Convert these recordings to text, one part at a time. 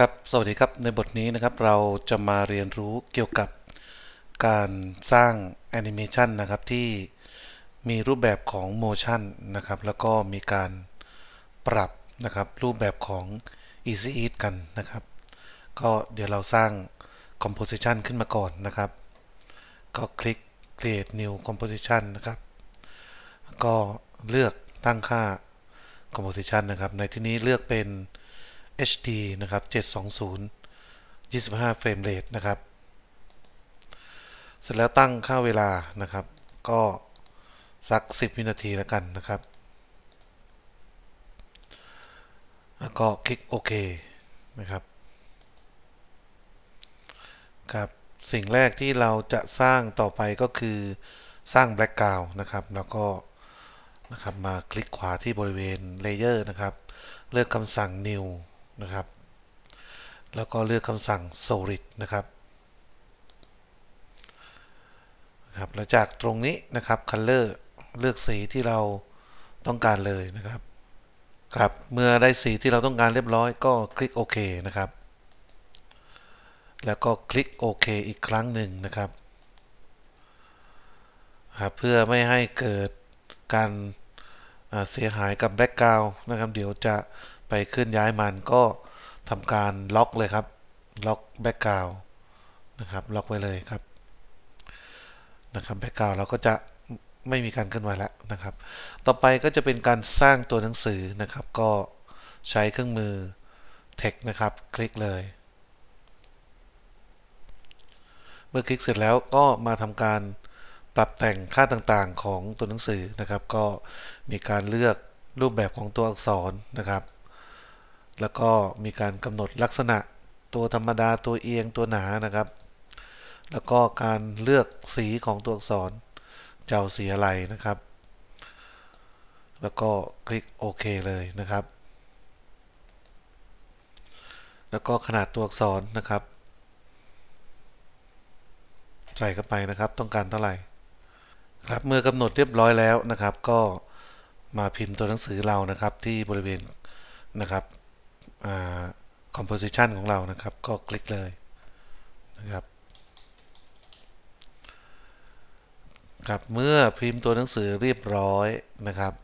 ครับสวัสดีครับในบทนี้นะครับเราจะมาเรียนรู้เกี่ยวกับการสร้างแอนิเมชันนะครับ ที่มีรูปแบบของโมชันนะครับ แล้วก็มีการปรับนะครับรูปแบบของ Easy Eat กันนะครับ ก็เดี๋ยวเราสร้าง Composition ขึ้นมาก่อนนะครับ ก็คลิก Create New Composition นะครับ ก็เลือกตั้งค่า Composition นะครับ ในที่นี้เลือกเป็น HD นะครับ 720 25เฟรมเรทนะครับ เสร็จแล้วตั้งค่าเวลานะครับ ก็สัก 10 วินาทีแล้วกันนะครับ แล้วก็คลิกโอเคนะครับ ครับ สิ่งแรกที่เราจะสร้างต่อไปก็คือสร้างแบล็กกราวนะครับ แล้วก็นะครับมาคลิกขวาที่บริเวณเลเยอร์นะครับ เลือกคำสั่ง new นะครับแล้วก็เลือกคำสั่ง solid นะครับครับแล้วจากตรงนี้นะครับ color เลือกสีที่เราต้องการเลยนะครับครับเมื่อได้สีที่เราต้องการเรียบร้อยก็คลิกโอเคนะครับแล้วก็คลิกโอเคอีกครั้งหนึ่งนะครับครับ เพื่อไม่ให้เกิดการเสียหายกับแบ็กกราวนะครับเดี๋ยวจะไปเคลื่อนย้ายมันก็ทำการล็อกเลยครับล็อกแบ็กกราวนะครับ ล็อกไว้เลยครับ นะครับแบ็กกราวเราก็จะไม่มีการเคลื่อนไหวแล้วนะครับ ต่อไปก็จะเป็นการสร้างตัวหนังสือนะครับ ก็ใช้เครื่องมือเทคนะครับ คลิกเลย เมื่อคลิกเสร็จแล้วก็มาทำการปรับแต่งค่าต่างๆของตัวหนังสือนะครับ ก็มีการเลือกรูปแบบของตัวอักษรนะครับแล้วก็มีการกำหนดลักษณะตัวธรรมดาตัวเอียงตัวหนานะครับ แล้วก็การเลือกสีของตัวอักษรเจ้าสีอะไรนะครับ แล้วก็คลิกโอเคเลยนะครับ แล้วก็ขนาดตัวอักษรนะครับ ใส่เข้าไปนะครับต้องการเท่าไหร่ ครับเมื่อกำหนดเรียบร้อยแล้วนะครับ ก็มาพิมพ์ตัวหนังสือเรานะครับที่บริเวณนะครับ composition ของเรานะครับก็คลิกเลยนะครับ ครับ เมื่อพิมพ์ตัวหนังสือเรียบร้อยนะครับ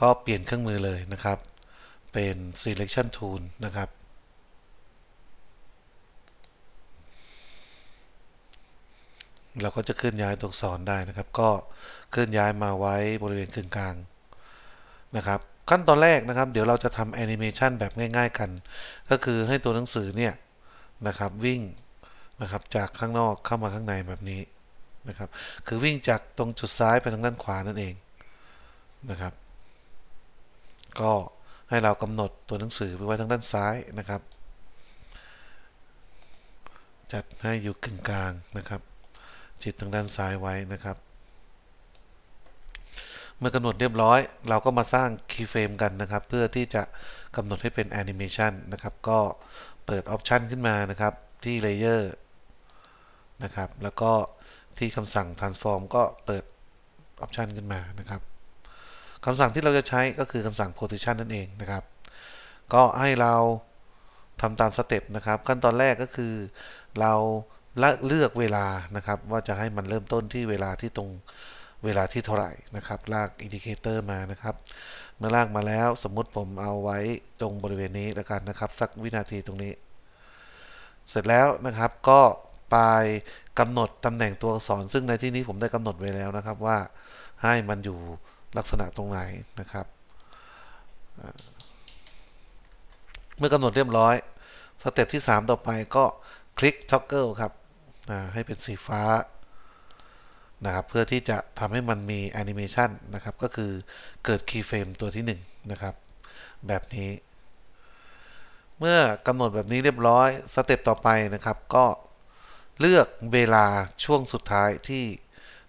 ก็เปลี่ยนเครื่องมือเลยนะครับ เป็น selection tool นะครับ เราก็จะเคลื่อนย้ายตัวอักษรได้นะครับ ก็เคลื่อนย้ายมาไว้บริเวณกึ่งกลางนะครับขั้นตอนแรกนะครับเดี๋ยวเราจะทำแอนิเมชันแบบง่าย ๆกัน ก็คือให้ตัวหนังสือเนี่ยนะครับ วิ่งนะครับจากข้างนอกเข้ามาข้างในแบบนี้นะครับ คือวิ่งจากตรงจุดซ้ายไปทางด้านขวานั่นเองนะครับ ก็ให้เรากำหนดตัวหนังสือไปไว้ทางด้านซ้ายนะครับ จัดให้อยู่กึ่งกลางนะครับจิตทางด้านซ้ายไว้นะครับเมื่อกำหนดเรียบร้อย เราก็มาสร้าง keyframe กันนะครับ เพื่อที่จะกำหนดให้เป็น animation นะครับก็เปิด option ขึ้นมานะครับ ที่ layer นะครับแล้วก็ที่คำสั่ง transform ก็เปิด option ขึ้นมานะครับคำสั่งที่เราจะใช้ก็คือคำสั่ง position นั่นเองนะครับ ก็ให้เราทำตามสเต็ปนะครับขั้นตอนแรกก็คือเราเลือกเวลานะครับว่าจะให้มันเริ่มต้นที่เวลาที่ตรงเวลาที่เท่าไหร่นะครับลากอินดิเคเตอร์มานะครับ เมื่อลากมาแล้วสมมุติผมเอาไว้ตรงบริเวณนี้ แล้วกันนะครับสักวินาทีตรงนี้ เสร็จแล้วนะครับก็ไปกำหนดตำแหน่งตัวอักษรซึ่งในที่นี้ผมได้กำหนดไว้แล้วนะครับว่าให้มันอยู่ลักษณะตรงไหนนะครับเมื่อกำหนดเรียบร้อย สเต็ปที่ 3 ต่อไปก็คลิกท็อกเกิลครับให้เป็นสีฟ้านะครับเพื่อที่จะทำให้มันมีแอนิเมชันนะครับก็คือเกิดคีย์เฟรมตัวที่1นนะครับ แบบนี้ เมื่อกำหนดแบบนี้เรียบร้อยสเต็ปต่อไปนะครับ ก็เลือกเวลาช่วงสุดท้ายที่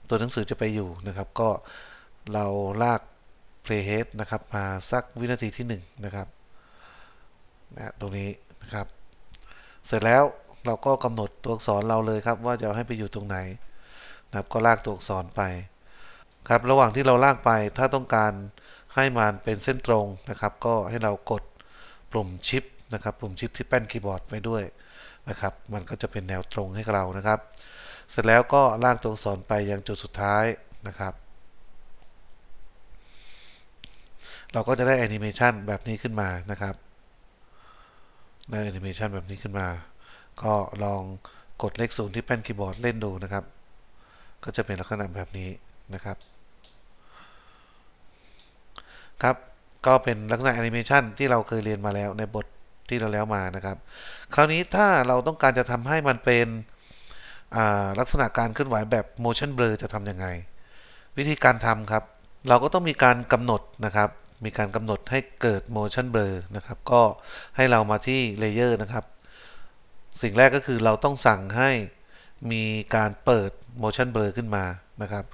ตัวหนังสือจะไปอยู่นะครับก็เราลาก playhead นะครับมาสักวินาทีที่ 1 นะครับนะตรงนี้นะครับ เสร็จแล้วเราก็กำหนดตัวอักษรเราเลยครับ ว่าจะให้ไปอยู่ตรงไหนนะครับก็ลากตัวอักษรไป ครับ ระหว่างที่เราลากไป ถ้าต้องการให้มันเป็นเส้นตรงนะครับ ก็ให้เรากดปุ่มชิปนะครับ ปุ่มชิปที่แป้นคีย์บอร์ดไปด้วยนะครับ มันก็จะเป็นแนวตรงให้เรา นะครับ เสร็จแล้วก็ลากตัวอักษรไปยังจุดสุดท้ายนะครับ เราก็จะได้แอนิเมชันแบบนี้ขึ้นมา นะครับ ได้แอนิเมชันแบบนี้ขึ้นมา ก็ลองกดเลขศูนย์ที่แป้นคีย์บอร์ดเล่นดูนะครับก็จะเป็นลักษณะแบบนี้นะครับครับก็เป็นลักษณะแอนิเมชันที่เราเคยเรียนมาแล้วในบทที่เราแล้วมานะครับ คราวนี้ถ้าเราต้องการจะทำให้มันเป็นลักษณะการเคลื่อนไหวแบบ motion blur จะทำยังไงวิธีการทำครับ เราก็ต้องมีการกำหนดนะครับ มีการกำหนดให้เกิด motion blur นะครับก็ให้เรามาที่เลเยอร์นะครับสิ่งแรกก็คือเราต้องสั่งให้มีการเปิด motion blur ขึ้นมานะครับ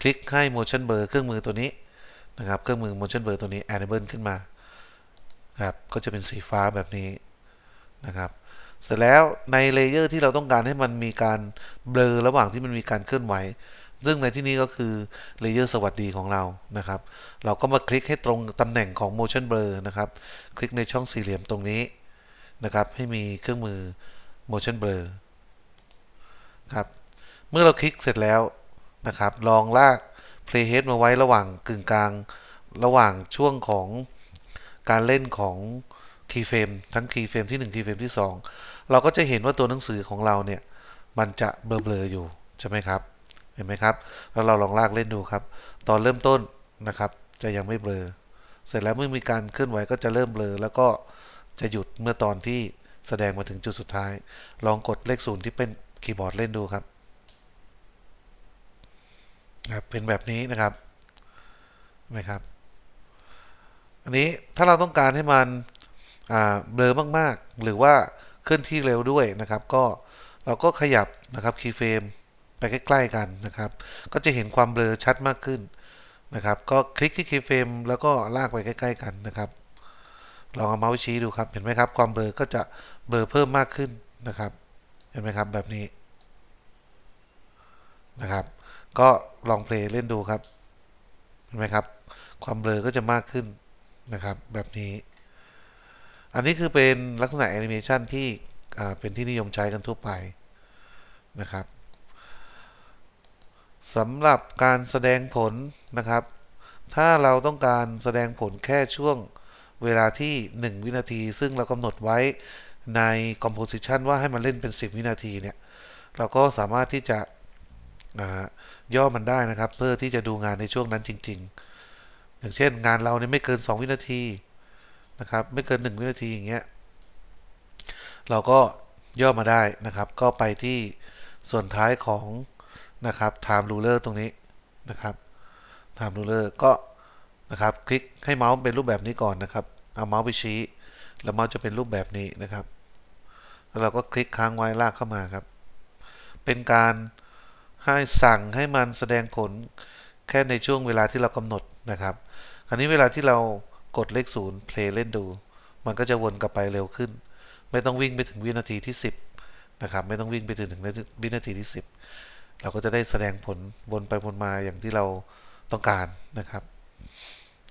คลิกให้ motion blur เครื่องมือตัวนี้นะครับเครื่องมือ motion blur ตัวนี้ enable ขึ้นมาครับก็จะเป็นสีฟ้าแบบนี้นะครับเสร็จแล้วในเลเยอร์ที่เราต้องการให้มันมีการเบลอระหว่างที่มันมีการเคลื่อนไหวซึ่งในที่นี้ก็คือเลเยอร์สวัสดีของเรานะครับเราก็มาคลิกให้ตรงตำแหน่งของ motion blur นะครับคลิกในช่องสี่เหลี่ยมตรงนี้นะครับให้มีเครื่องมือ motion blur ครับ เมื่อเราคลิกเสร็จแล้วนะครับลองลาก playhead มาไว้ระหว่างกึ่งกลางระหว่างช่วงของการเล่นของ keyframe ทั้ง keyframe ที่ 1 keyframe ที่ 2 เราก็จะเห็นว่าตัวหนังสือของเราเนี่ยมันจะเบลอๆอยู่ใช่ไหมครับ เห็นไหมครับ แล้วเราลองลากเล่นดูครับ ตอนเริ่มต้นนะครับ จะยังไม่เบลอ เสร็จแล้วเมื่อมีการเคลื่อนไหวก็จะเริ่มเบลอ แล้วก็จะหยุดเมื่อตอนที่แสดงมาถึงจุดสุดท้าย ลองกดเลขศูนย์ที่เป็นคีย์บอร์ดเล่นดูครับนะบเป็นแบบนี้นะครับไหมครับ อันนี้ถ้าเราต้องการให้มันเบลอมาก ๆ หรือว่าเคลื่อนที่เร็วด้วยนะครับก็ เราก็ขยับนะครับ คีย์เฟรมไปใกล้ ๆ กันนะครับ ก็จะเห็นความ เบลอชัดมากขึ้นนะครับ ก็คลิกที่คีย์เฟรมแล้วก็ลากไป ใกล้ ๆ กันนะครับ ลอง เอาเมาส์ชี้ดูครับเห็นไหมครับความเบลอก็จะเบลอเพิ่มมากขึ้นนะครับเห็นไหมครับ แบบนี้นะครับก็ลองเพลย์เล่นดูครับเห็นไหมครับ ความเบลอก็จะมากขึ้น นะครับ แบบนี้ อันนี้คือเป็นลักษณะแอนิเมชันที่เป็นที่นิยมใช้กันทั่วไปนะครับสำหรับการแสดงผล นะครับ ถ้าเราต้องการแสดงผลแค่ช่วงเวลาที่ 1 วินาที ซึ่งเรากำหนดไว้ใน composition ว่าให้มันเล่นเป็น 10 วินาทีเนี่ย เราก็สามารถที่จะย่อมันได้นะครับ เพื่อที่จะดูงานในช่วงนั้นจริง ๆ อย่างเช่นงานเราเนี่ยไม่เกิน 2 วินาทีนะครับ ไม่เกิน 1 วินาทีอย่างเงี้ยเราก็ย่อมาได้นะครับ ก็ไปที่ส่วนท้ายของนะครับ time ruler ตรงนี้นะครับ time ruler ก็นะครับคลิกให้เมาส์เป็นรูปแบบนี้ก่อนนะครับ เอาเมาส์ไปชี้แล้วเมาส์จะเป็นรูปแบบนี้นะครับแล้วเราก็คลิกค้างไว้ลากเข้ามาครับ เป็นการให้สั่งให้มันแสดงผลแค่ในช่วงเวลาที่เรากำหนดนะครับ คราวนี้เวลาที่เรากดเลขศูนย์เพลย์เล่นดู มันก็จะวนกลับไปเร็วขึ้น ไม่ต้องวิ่งไปถึงวินาทีที่ 10นะครับไม่ต้องวิ่งไปถึงวินาทีที่ 10 เราก็จะได้แสดงผล วนไปวนมาอย่างที่เราต้องการนะครับ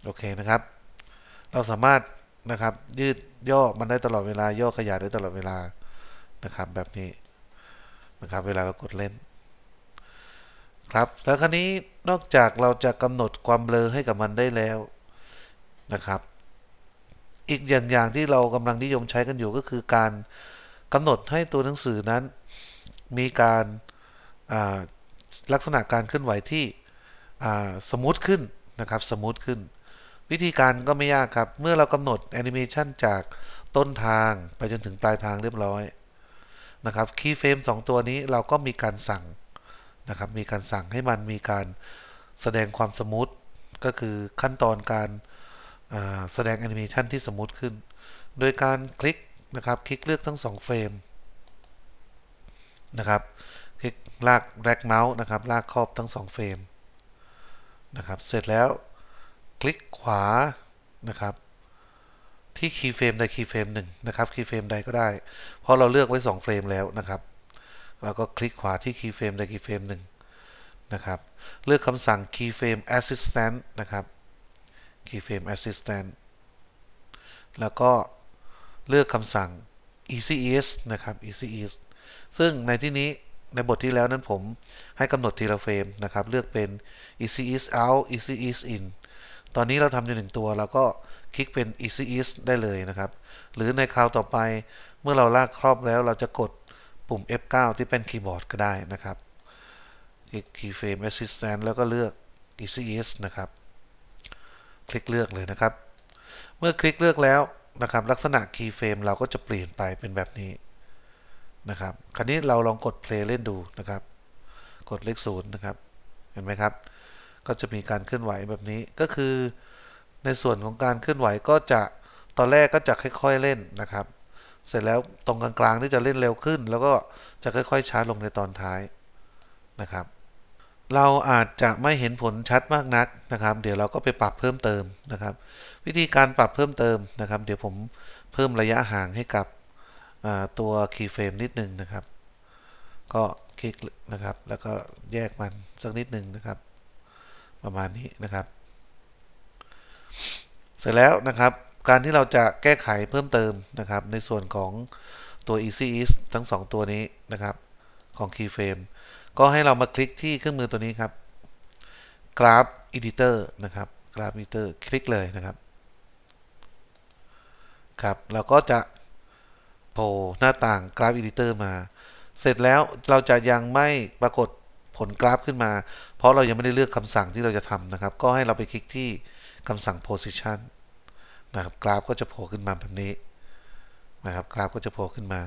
โอเคนะครับ เราสามารถนะครับยืดย่อมันได้ตลอดเวลาย่อขยายได้ตลอดเวลานะครับแบบนี้นะครับเวลาเรากดเล่น ครับ แล้วคราวนี้นอกจากเราจะกำหนดความเบลอให้กับมันได้แล้วนะครับอีกอย่างอย่างที่เรากำลังนิยมใช้กันอยู่ก็คือการกำหนดให้ตัวหนังสือนั้น มีการลักษณะการเคลื่อนไหวที่สมูทขึ้นนะครับสมูทขึ้น วิธีการก็ไม่ยากครับ เมื่อเรากำหนดแอนิเมชันจากต้นทางไปจนถึงปลายทางเรียบร้อยนะครับคีย์เฟรม2ตัวนี้เราก็มีการสั่งนะครับมีการสั่งให้มันมีการแสดงความสมูทก็คือขั้นตอนการแสดงแอนิเมชันที่สมูทขึ้นโดยการคลิกนะครับคลิกเลือกทั้ง2เฟรมนะครับคลิกลากแร็กเมาส์นะครับ ลากครอบทั้ง2เฟรมนะครับ เสร็จแล้วคลิกขวานะครับที่คีย์เฟรมใดคีย์เฟรมหนึ่งนะครับคีย์เฟรมใดก็ได้ เพราะเราเลือกไว้2เฟรมแล้วนะครับเราก็คลิกขวาที่คีย์เฟรมใดคีย์เฟรมหนึ่งนะครับ เลือกคำสั่ง keyframe assistant นะครับ keyframe assistant แล้วก็เลือกคำสั่ง easy e s นะครับ easy e s ซึ่งในที่นี้ในบทที่แล้วนั้นผม ให้กำหนดทีละเฟรมนะครับเลือกเป็น easy e s out easy e s in ตอนนี้เราทำอยู่หนึ่งตัวแล้วก็คลิกเป็น easy ease ได้เลยนะครับ หรือในคราวต่อไปเมื่อเราลากครอบแล้ว เราจะกดปุ่ม F9 ที่เป็นคีย์บอร์ดก็ได้นะครับคลิก keyframe assistant แล้วก็เลือก easy ease นะครับ คลิกเลือกเลยนะครับ เมื่อคลิกเลือกแล้วนะครับลักษณะ keyframe เราก็จะเปลี่ยนไปเป็นแบบนี้นะครับ คราวนี้เราลองกด play เล่นดูนะครับ กดเลขศูนย์นะครับ เห็นไหมครับ ก็จะมีการเคลื่อนไหวแบบนี้ก็คือในส่วนของการเคลื่อนไหวก็จะตอนแรกก็จะค่อย ๆเล่นนะครับ เสร็จแล้วตรงกลางๆนี่จะเล่นเร็วขึ้น แล้วก็จะค่อย ๆช้าลงในตอนท้ายนะครับ เราอาจจะไม่เห็นผลชัดมากนักนะครับ เดี๋ยวเราก็ไปปรับเพิ่มเติมนะครับ วิธีการปรับเพิ่มเติมนะครับเดี๋ยวผมเพิ่มระยะห่างให้กับตัวคีย์เฟรมนิดนึงนะครับ ก็คลิกนะครับ แล้วก็แยกมันสักนิดหนึ่งนะครับ ประมาณนี้นะครับร็จแล้วนะครับการที่เราจะแก้ไขเพิ่มเติมนะครับในส่วนของตัว easy is ทั้ง 2 ตัวนี้นะครับ ของ keyframe ก็ให้เรามาคลิกที่เครื่องมือตัวนี้ครับ graph editor นะครับ graph editor คลิกเลยนะครับครับเราก็จะโผล่หน้าต่าง graph editor มา เสร็จแล้วเราจะยังไม่ปรากฏผลกราฟขึ้นมา เพราะเรายังไม่ได้เลือกคำสั่งที่เราจะทำนะครับ ก็ให้เราไปคลิกที่คำสั่ง position นะครับกราฟก็จะโผล่ขึ้นมาแบบนี้นะครับกราฟก็จะโผล่ขึ้นมา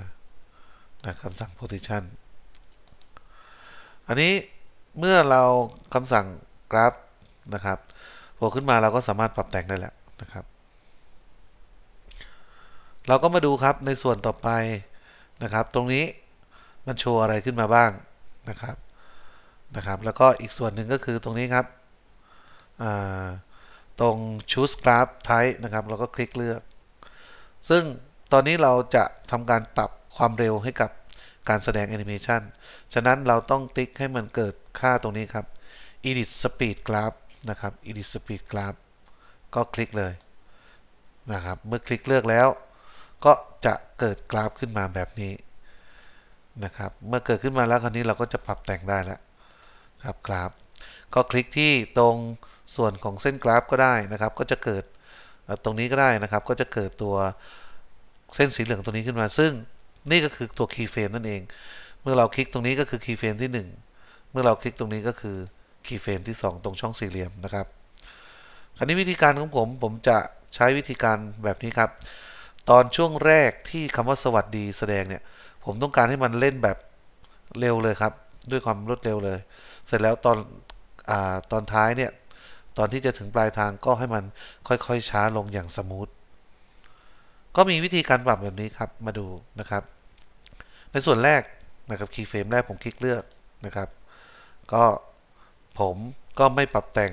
นะคาสั่ง position อันนี้เมื่อเราคำสั่งกราฟ นะครับโผล่ขึ้นมาเราก็สามารถปรับแต่งได้แล้วนะครับ เราก็มาดูครับในส่วนต่อไปนะครับ ตรงนี้มันโชว์อะไรขึ้นมาบ้างนะครับนะครับ แล้วก็อีกส่วนหนึ่งก็คือตรงนี้ครับอ่าตรง choose graph type นะครับ เราก็คลิกเลือก ซึ่งตอนนี้เราจะทำการปรับความเร็วให้กับการแสดงแอนิเมชันฉะนั้นเราต้องติ๊กให้มันเกิดค่าตรงนี้ครับ edit speed graph นะครับ edit speed graph ก็คลิกเลยนะครับเมื่อคลิกเลือกแล้ว ก็จะเกิดกราฟ ขึ้นมาแบบนี้นะครับเมื่อเกิดขึ้นมาแล้วคราวนี้เราก็จะปรับแต่งได้แล้วครับกราฟก็คลิกที่ตรงส่วนของเส้นกราฟก็ได้นะครับ ก็จะเกิดตรงนี้ก็ได้นะครับ ก็จะเกิดตัวเส้นสีเหลืองตรงนี้ขึ้นมา ซึ่งนี่ก็คือตัวคีย์เฟรมนั่นเองเมื่อเราคลิกตรงนี้ก็คือคีย์เฟรมที่1 เมื่อเราคลิกตรงนี้ก็คือคีย์เฟรมที่2 ตรงช่องสี่เหลี่ยมนะครับ คราวนี้วิธีการของผม ผมจะใช้วิธีการแบบนี้ครับ ตอนช่วงแรกที่คำว่าสวัสดีแสดงเนี่ย ผมต้องการให้มันเล่นแบบเร็วเลยครับ ด้วยความรวดเร็วเลย เสร็จแล้วตอนตอนท้ายเนี่ย ตอนที่จะถึงปลายทางก็ให้มันค่อยๆช้าลงอย่างสมูท ก็มีวิธีการปรับแบบนี้ครับ มาดูนะครับ ในส่วนแรกนะครับคีย์เฟรมแรก ผมคลิกเลือกนะครับ ก็ผมก็ไม่ปรับแต่ง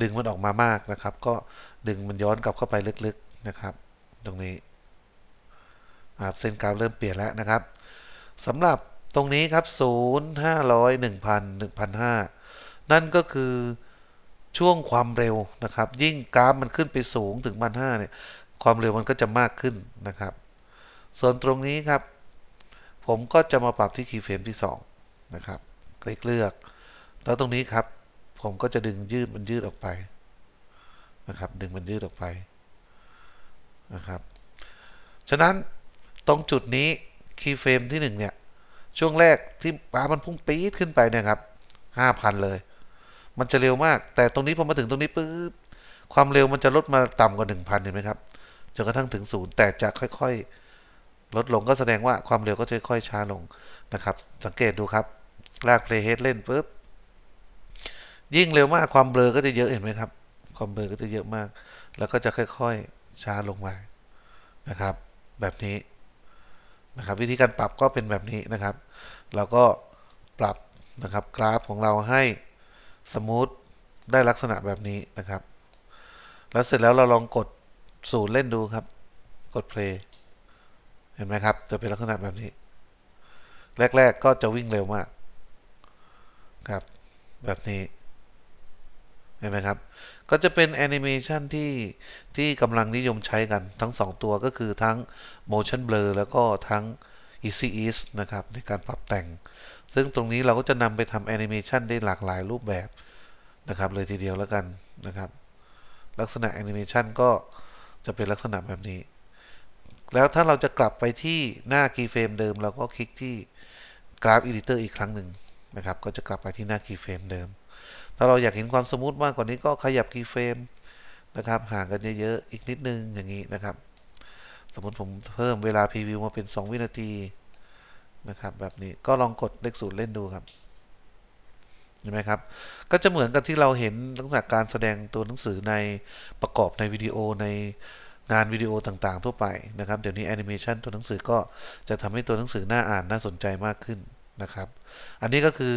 ดึงมันออกมามากนะครับ ก็ดึงมันย้อนกลับเข้าไปลึกๆนะครับ ตรงนี้เส้นกราฟเริ่มเปลี่ยนแล้วนะครับสำหรับตรงนี้ครับ 0 500 1,000 1,500นั่นก็คือช่วงความเร็วนะครับ ยิ่งกราฟมันขึ้นไปสูงถึงพันห้าเนี่ย ความเร็วมันก็จะมากขึ้นนะครับ ส่วนตรงนี้ครับ ผมก็จะมาปรับที่คีย์เฟรมที่2นะครับคลิกเลือก แล้วตรงนี้ครับ ผมก็จะดึงยืดมันยืดออกไปนะครับดึงมันยืดออกไปนะครับ ฉะนั้นตรงจุดนี้คีย์เฟรมที่1เนี่ย ช่วงแรกที่ป้ามันพุ่งปี๊ดขึ้นไปเนี่ยครับ5,000เลยมันจะเร็วมาก แต่ตรงนี้พอมาถึงตรงนี้ปุ๊บ ความเร็วมันจะลดมาต่ำกว่า1,000เห็นไหมครับ จนกระทั่งถึงศูนย์ แต่จะค่อย ๆ ลดลงก็แสดงว่าความเร็วก็จะค่อยช้าลงนะครับ สังเกตดูครับ ลากเพลย์เฮดเล่นปุ๊บ ยิ่งเร็วมากความเบลอก็จะเยอะเห็นไหมครับ ความเบลอก็จะเยอะมาก แล้วก็จะค่อย ๆช้าลงมา นะครับ แบบนี้นะครับ วิธีการปรับก็เป็นแบบนี้นะครับ เราก็ปรับนะครับกราฟของเราให้สมูทได้ลักษณะแบบนี้นะครับ แล้วเสร็จแล้วเราลองกดศูนย์เล่นดูครับ กดเพลย์เห็นไหมครับ จะเป็นลักษณะแบบนี้ แรกๆก็จะวิ่งเร็วมาก ครับแบบนี้ เห็นไหมครับ ก็จะเป็นแอนิเมชันที่ที่กำลังนิยมใช้กัน ทั้ง2ตัวก็คือทั้ง motion blur แล้วก็ทั้ง Easy Ease นะครับในการปรับแต่ง ซึ่งตรงนี้เราก็จะนำไปทำแอนิเมชันได้หลากหลายรูปแบบนะครับเลยทีเดียวแล้วกันนะครับ ลักษณะแอนิเมชันก็จะเป็นลักษณะแบบนี้ แล้วถ้าเราจะกลับไปที่หน้า keyframe เดิม เราก็คลิกที่ Graph Editor อีกครั้งหนึ่งนะครับ ก็จะกลับไปที่หน้า keyframe เดิม ถ้าเราอยากเห็นความสมูทมากกว่านี้ก็ขยับ keyframe นะครับห่างกันเยอะๆ อีกนิดนึง อย่างนี้นะครับสมมติผมเพิ่มเวลาพรีวิวมาเป็น 2 วินาทีนะครับแบบนี้ก็ลองกดเลขศูนย์เล่นดูครับ เห็นไหมครับ ก็จะเหมือนกับที่เราเห็นตั้งแต่การแสดงตัวหนังสือในประกอบในวิดีโอในงานวิดีโอต่างๆทั่วไปนะครับ เดี๋ยวนี้แอนิเมชันตัวหนังสือก็จะทำให้ตัวหนังสือน่าอ่านน่าสนใจมากขึ้นนะครับ อันนี้ก็คือ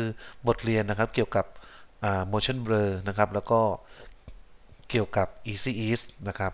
บทเรียนนะครับเกี่ยวกับ motion blur นะครับ แล้วก็เกี่ยวกับ easy ease นะครับ